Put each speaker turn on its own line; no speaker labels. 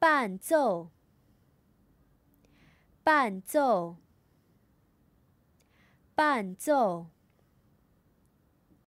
伴奏，伴奏，伴奏。